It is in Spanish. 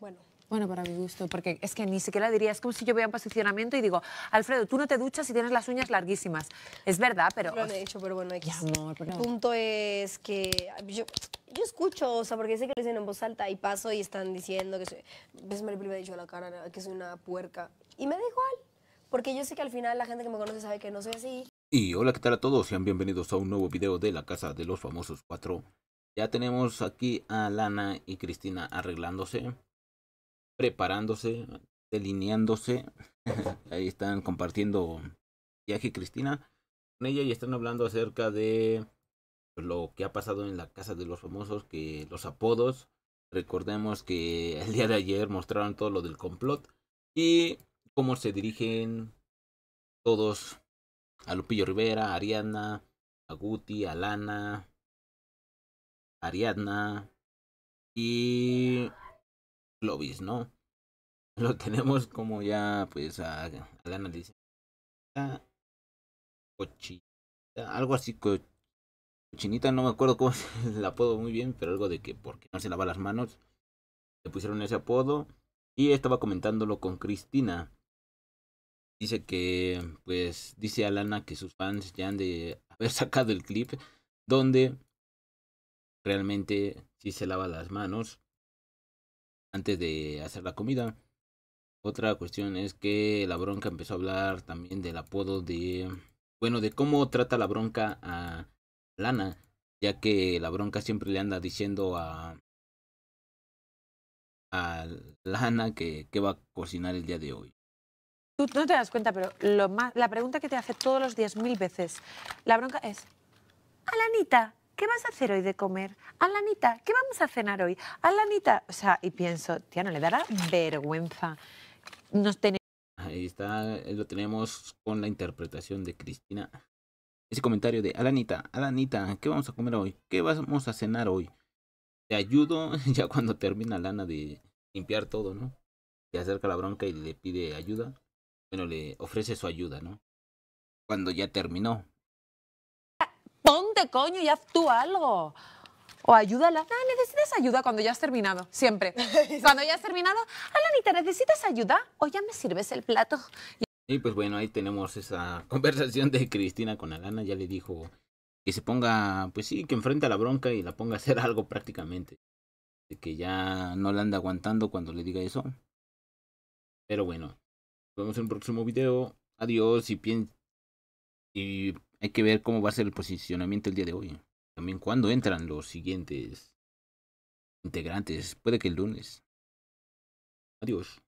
Bueno. Bueno, para mi gusto, porque es que ni sé siquiera diría, es como si yo veía un posicionamiento y digo, Alfredo, tú no te duchas y tienes las uñas larguísimas. Es verdad, pero... Lo he dicho, pero bueno, X. El punto es que yo, escucho, o sea, porque sé que lo dicen en voz alta y paso y están diciendo que soy... Ves, pues, me ha dicho a la cara que soy una puerca. Y me da igual, porque yo sé que al final la gente que me conoce sabe que no soy así. Y hola, ¿qué tal a todos? Sean bienvenidos a un nuevo video de La Casa de los Famosos 4. Ya tenemos aquí a Lana y Cristina arreglándose, preparándose, delineándose. Ahí están compartiendo viaje Cristina con ella y están hablando acerca de pues, lo que ha pasado en la casa de los famosos, que los apodos. Recordemos que el día de ayer mostraron todo lo del complot y cómo se dirigen todos a Lupillo Rivera, a Ariana, a Guti, a Lana, Ariadna y Clovis, ¿no? Lo tenemos como ya, pues, Alana dice... Cochinita, algo así, cochinita, no me acuerdo cómo es el apodo muy bien, pero algo de que porque no se lava las manos, le pusieron ese apodo. Y estaba comentándolo con Cristina. Dice que, pues, dice Alana que sus fans ya han de haber sacado el clip donde realmente sí se lava las manos antes de hacer la comida. Otra cuestión es que la bronca empezó a hablar también del apodo de... Bueno, de cómo trata la bronca a Lana, ya que la bronca siempre le anda diciendo a... a Lana que, va a cocinar el día de hoy. Tú no te das cuenta, pero lo más, la pregunta que te hace todos los días mil veces la bronca es, A Lanita... ¿qué vas a hacer hoy de comer? Alanita, ¿qué vamos a cenar hoy? Alanita, o sea, y pienso, tía, no le dará vergüenza. Nos Ahí está, eh, lo tenemos con la interpretación de Cristina. Ese comentario de Alanita, Alanita, ¿qué vamos a comer hoy? ¿Qué vamos a cenar hoy? Te ayudo ya cuando termina Lana de limpiar todo, ¿no? Se acerca la bronca y le pide ayuda. Bueno, le ofrece su ayuda, ¿no? Cuando ya terminó, coño y haz tú algo. O ayúdala. Ah, necesitas ayuda cuando ya has terminado. Siempre. cuando ya has terminado, Alanita, ¿necesitas ayuda? O ya me sirves el plato. Y pues bueno, ahí tenemos esa conversación de Cristina con Alana. Ya le dijo que se ponga, pues sí, que enfrente a la bronca y la ponga a hacer algo prácticamente. Que ya no la anda aguantando cuando le diga eso. Pero bueno, nos vemos en el próximo video. Adiós y bien Y hay que ver cómo va a ser el posicionamiento el día de hoy. También cuándo entran los siguientes integrantes. Puede que el lunes. Adiós.